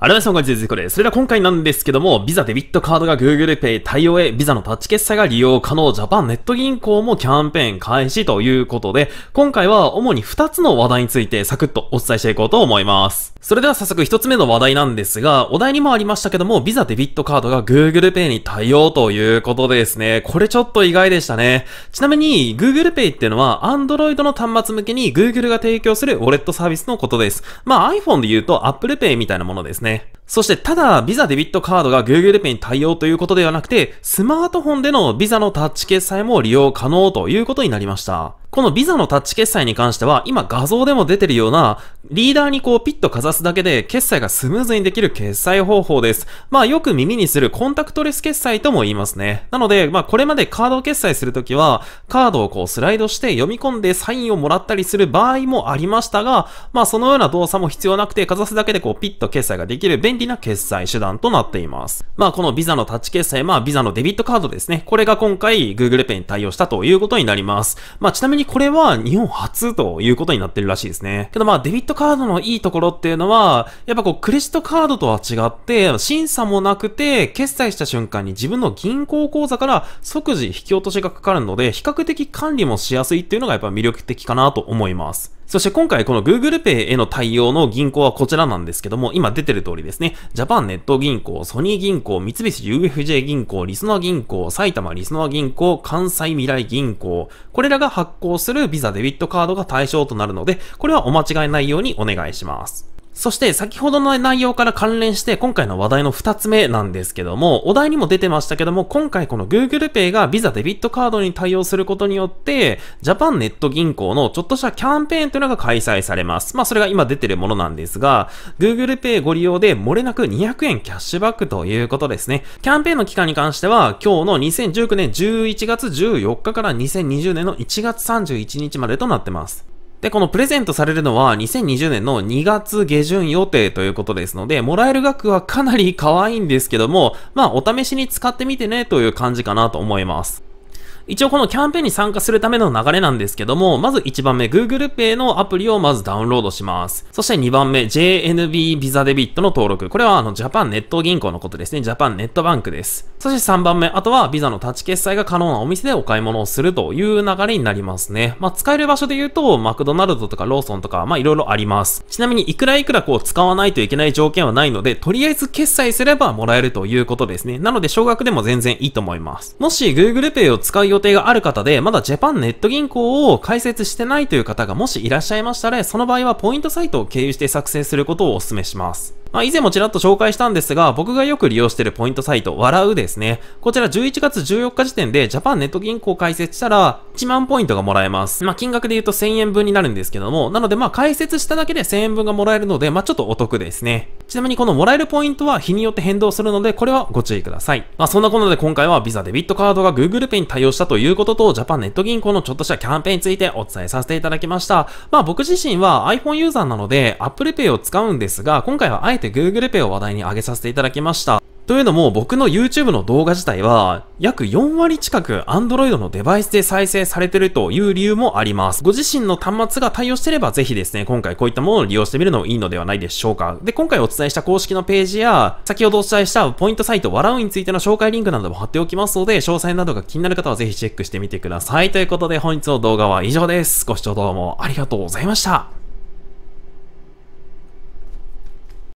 ありがとうございます。これ。それでは今回なんですけども、ビザデビットカードが Google Pay 対応へ、ビザのタッチ決済が利用可能、ジャパンネット銀行もキャンペーン開始ということで、今回は主に2つの話題についてサクッとお伝えしていこうと思います。それでは早速1つ目の話題なんですが、お題にもありましたけども、ビザデビットカードが Google Pay に対応ということでですね、これちょっと意外でしたね。ちなみに、Google Pay っていうのは、Android の端末向けに Google が提供するウォレットサービスのことです。まあ iPhone で言うと Apple Pay みたいなものですね。Nee. そして、ただ、ビザデビットカードが Google Pay に対応ということではなくて、スマートフォンでのビザのタッチ決済も利用可能ということになりました。このビザのタッチ決済に関しては、今画像でも出てるような、リーダーにこうピッとかざすだけで決済がスムーズにできる決済方法です。まあよく耳にするコンタクトレス決済とも言いますね。なので、まあこれまでカードを決済するときは、カードをこうスライドして読み込んでサインをもらったりする場合もありましたが、まあそのような動作も必要なくて、かざすだけでこうピッと決済ができる便利な決済手段となっています。まあこのビザのタッチ決済、まあビザのデビットカードですね。これが今回 Google Pay に対応したということになります。まあちなみにこれは日本初ということになってるらしいですね。けどまあデビットカードのいいところっていうのは、やっぱこうクレジットカードとは違って、審査もなくて、決済した瞬間に自分の銀行口座から即時引き落としがかかるので、比較的管理もしやすいっていうのがやっぱ魅力的かなと思います。そして今回この Google Pay への対応の銀行はこちらなんですけども、今出てる通りですね、ジャパンネット銀行、ソニー銀行、三菱 UFJ 銀行、リスノア銀行、埼玉リスノア銀行、関西未来銀行、これらが発行する Visa デビットカードが対象となるので、これはお間違いないようにお願いします。そして先ほどの内容から関連して今回の話題の2つ目なんですけども、お題にも出てましたけども、今回この Google Pay が Visa デビットカードに対応することによって、ジャパンネット銀行のちょっとしたキャンペーンというのが開催されます。まあそれが今出てるものなんですが、Google Pay ご利用で漏れなく200円キャッシュバックということですね。キャンペーンの期間に関しては、今日の2019年11月14日から2020年の1月31日までとなってます。で、このプレゼントされるのは2020年の2月下旬予定ということですので、もらえる額はかなり可愛いんですけども、まあお試しに使ってみてねという感じかなと思います。一応このキャンペーンに参加するための流れなんですけども、まず1番目、Google Pay のアプリをまずダウンロードします。そして2番目、JNB ビザデビットの登録。これはあの、ジャパンネット銀行のことですね。ジャパンネットバンクです。そして3番目、あとはビザの立ち決済が可能なお店でお買い物をするという流れになりますね。まあ、使える場所で言うと、マクドナルドとかローソンとか、まいろいろあります。ちなみに、いくらいくらこう、使わないといけない条件はないので、とりあえず決済すればもらえるということですね。なので、少額でも全然いいと思います。もし Google Pay を使うよ予定がある方で、まだジャパンネット銀行を開設してないという方がもしいらっしゃいましたら、その場合はポイントサイトを経由して作成することをお勧めします。まあ、以前もちらっと紹介したんですが、僕がよく利用しているポイントサイト、笑うですね。こちら11月14日時点で、ジャパンネット銀行開設したら、1万ポイントがもらえます。まあ、金額で言うと1000円分になるんですけども、なのでま開設しただけで1000円分がもらえるので、まあ、ちょっとお得ですね。ちなみにこのもらえるポイントは日によって変動するので、これはご注意ください。まあ、そんなことで今回はビザデビットカードが Google Pay に対応したということと、ジャパンネット銀行のちょっとしたキャンペーンについてお伝えさせていただきました。まあ、僕自身は iPhone ユーザーなので、Apple Pay を使うんですが、今回はあええて Google Pay を話題に上げさせていただきました。というのも僕の YouTube の動画自体は約4割近く Android のデバイスで再生されてるという理由もあります。ご自身の端末が対応してればぜひですね、今回こういったものを利用してみるのもいいのではないでしょうか。で、今回お伝えした公式のページや、先ほどお伝えしたポイントサイト、笑うについての紹介リンクなども貼っておきますので、詳細などが気になる方はぜひチェックしてみてください。ということで本日の動画は以上です。ご視聴どうもありがとうございました。